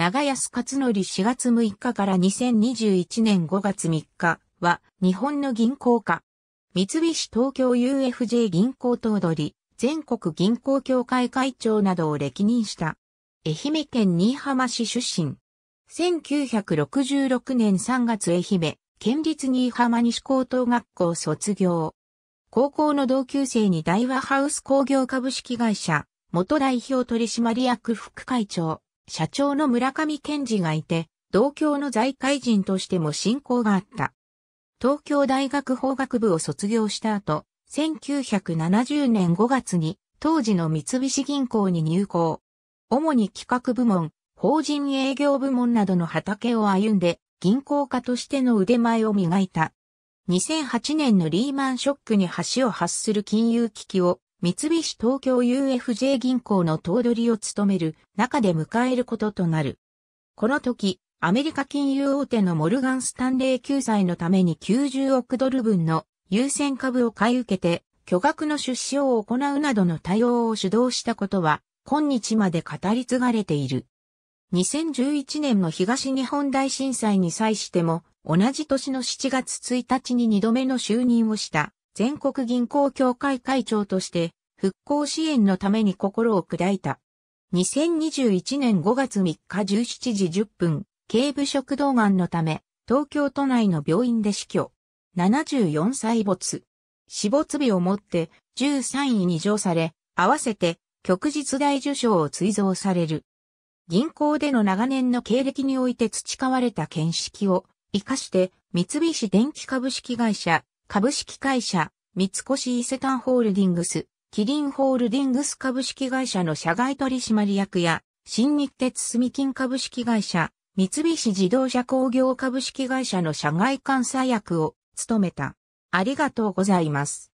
長安勝則4月6日から2021年5月3日は日本の銀行家。三菱東京 UFJ 銀行頭取、全国銀行協会会長などを歴任した。愛媛県新居浜市出身。1966年3月愛媛、県立新居浜西高等学校卒業。高校の同級生に大和ハウス工業株式会社、元代表取締役副会長、社長の村上健二がいて、同郷の財界人としても親交があった。東京大学法学部を卒業した後、1970年5月に当時の三菱銀行に入行。主に企画部門、法人営業部門などの畑を歩んで、銀行家としての腕前を磨いた。2008年のリーマンショックに橋を発する金融危機を三菱東京 UFJ 銀行の頭取を務める中で迎えることとなる。この時、アメリカ金融大手のモルガン・スタンレー救済のために90億ドル分の優先株を買い受けて、巨額の出資を行うなどの対応を主導したことは、今日まで語り継がれている。2011年の東日本大震災に際しても、同じ年の7月1日に2度目の就任をした全国銀行協会会長として復興支援のために心を砕いた。2021年5月3日17時10分、警部食道癌のため、東京都内の病院で死去。74歳没。死没日をもって13位に上され、合わせて旭日大受賞を追贈される。銀行での長年の経歴において培われた見識を活かして三菱電機株式会社株式会社、三越伊勢丹ホールディングス、キリンホールディングス株式会社の社外取締役や、新日鉄住金株式会社、三菱自動車工業株式会社の社外監査役を務めた。ありがとうございます。